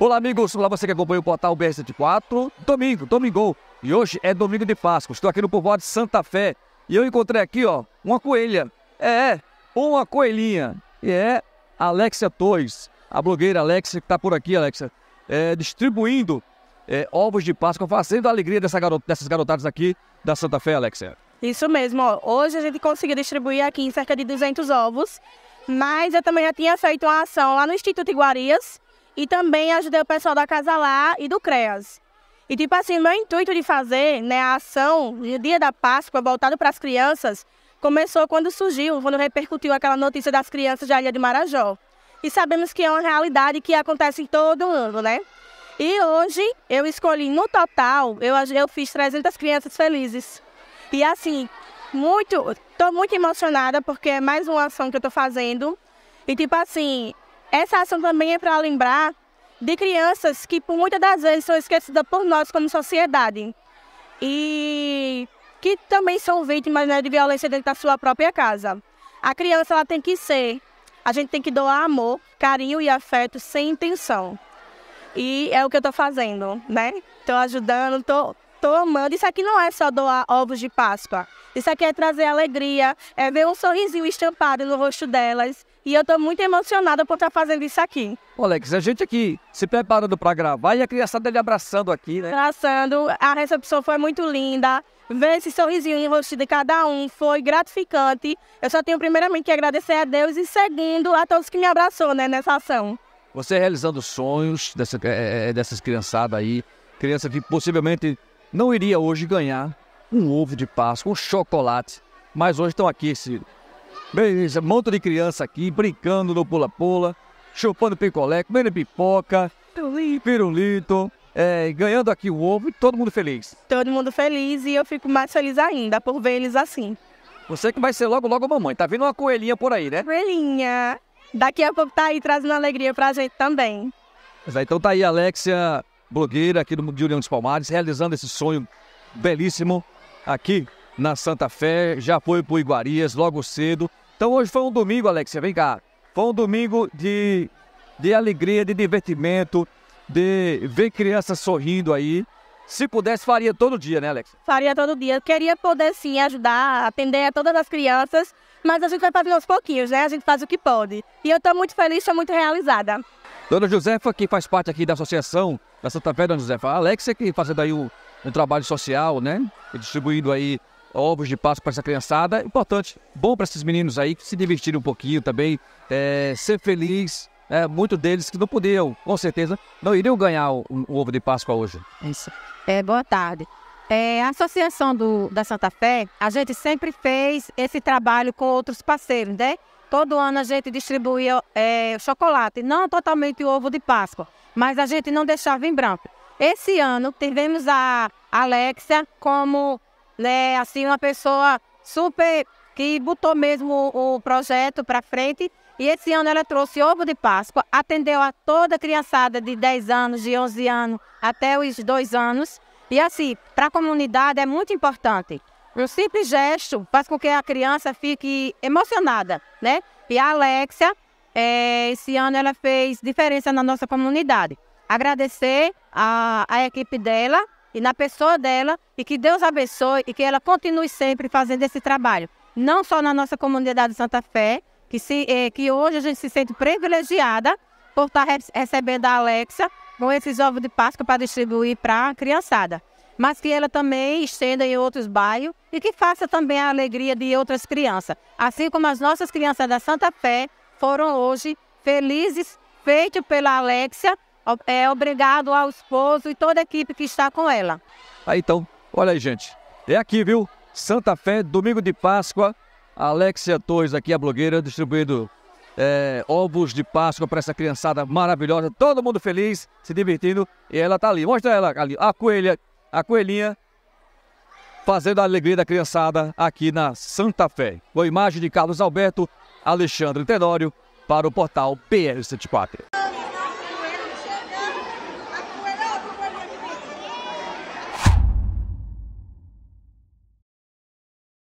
Olá, amigos. Olá, você que acompanha o portal br 74 Domingo, domingo. E hoje é domingo de Páscoa. Estou aqui no povoado de Santa Fé. E eu encontrei aqui, ó, uma coelha. É, uma coelhinha. E é Alexia Tois, a blogueira Alexia, que está por aqui, Alexia, é, distribuindo é, ovos de Páscoa, fazendo a alegria dessa garota, dessas garotadas aqui da Santa Fé, Alexia. Isso mesmo. Ó. Hoje a gente conseguiu distribuir aqui cerca de 200 ovos. Mas eu também já tinha feito uma ação lá no Instituto Iguarias, e também ajudei o pessoal da Casa Lá e do CREAS. E tipo assim, meu intuito de fazer né, a ação no dia da Páscoa voltado para as crianças começou quando surgiu, quando repercutiu aquela notícia das crianças da Ilha de Marajó. E sabemos que é uma realidade que acontece em todo ano mundo, né? E hoje eu escolhi, no total, eu, eu fiz 300 crianças felizes. E assim, muito, estou muito emocionada porque é mais uma ação que eu estou fazendo. E tipo assim, essa ação também é para lembrar de crianças que por muitas das vezes são esquecidas por nós como sociedade e que também são vítimas né, de violência dentro da sua própria casa. A criança ela tem que ser, a gente tem que doar amor, carinho e afeto sem intenção. E é o que eu estou fazendo, né? Estou ajudando, estou estou amando. Isso aqui não é só doar ovos de Páscoa. Isso aqui é trazer alegria, é ver um sorrisinho estampado no rosto delas. E eu estou muito emocionada por estar tá fazendo isso aqui. Ô Alex, a gente aqui se preparando para gravar e a criançada ali abraçando aqui, né? Abraçando. A recepção foi muito linda. Ver esse sorrisinho em rosto de cada um foi gratificante. Eu só tenho primeiramente que agradecer a Deus e segundo a todos que me abraçou né, nessa ação. Você realizando sonhos dessa, eh, eh, dessas criançadas aí, criança que possivelmente não iria hoje ganhar um ovo de Páscoa, um chocolate. Mas hoje estão aqui esse beleza, um monte de criança aqui brincando no pula-pula, chupando picolé, comendo pipoca, pirulito, é, ganhando aqui o ovo e todo mundo feliz. Todo mundo feliz e eu fico mais feliz ainda por ver eles assim. Você que vai ser logo, logo mamãe. Tá vindo uma coelhinha por aí, né? Coelhinha. Daqui a pouco tá aí trazendo alegria pra gente também. Mas aí, é, então tá aí, Alexia, blogueira aqui do, de União dos Palmares, realizando esse sonho belíssimo aqui na Santa Fé. Já foi para Iguarias logo cedo. Então hoje foi um domingo, Alexia, vem cá. Foi um domingo de, de alegria, de divertimento, de ver crianças sorrindo aí. Se pudesse, faria todo dia, né, Alex? Faria todo dia. Queria poder, sim, ajudar, atender a todas as crianças, mas a gente vai fazer aos pouquinhos, né? A gente faz o que pode. E eu estou muito feliz, estou muito realizada. Dona Josefa, que faz parte aqui da associação da Santa Fé, Dona Josefa. A Alex é que fazendo aí um, um trabalho social, né? E distribuindo aí ovos de passo para essa criançada. Importante, bom para esses meninos aí se divertirem um pouquinho também, é, ser feliz, é, muitos deles que não podiam, com certeza, não iriam ganhar o, ovo de Páscoa hoje. É isso. É, boa tarde. É, a Associação do, da Santa Fé, a gente sempre fez esse trabalho com outros parceiros, né? Todo ano a gente distribuía é, chocolate, não totalmente ovo de Páscoa, mas a gente não deixava em branco. Esse ano tivemos a Alexia como né, assim, uma pessoa super que botou mesmo o, o projeto para frente e esse ano ela trouxe ovo de Páscoa, atendeu a toda a criançada de 10 anos, de 11 anos até os 2 anos. E assim, para a comunidade é muito importante. Um simples gesto faz com que a criança fique emocionada, né? E a Alexia, é, esse ano ela fez diferença na nossa comunidade. Agradecer a, a equipe dela e na pessoa dela e que Deus abençoe e que ela continue sempre fazendo esse trabalho, não só na nossa comunidade de Santa Fé, que, se, é, que hoje a gente se sente privilegiada por tá estar recebendo a Alexa com esses ovos de Páscoa para distribuir para a criançada. Mas que ela também estenda em outros bairros e que faça também a alegria de outras crianças. Assim como as nossas crianças da Santa Fé foram hoje felizes, feito pela Alexia, é, obrigado ao esposo e toda a equipe que está com ela. Aí então, olha aí, gente. É aqui, viu? Santa Fé, domingo de Páscoa, Alexia Tois aqui, a blogueira, distribuindo é, ovos de Páscoa para essa criançada maravilhosa. Todo mundo feliz, se divertindo. E ela tá ali. Mostra ela ali. A coelha, a coelhinha fazendo a alegria da criançada aqui na Santa Fé. Com a imagem de Carlos Alberto, Alexandre Tenório para o portal PR74.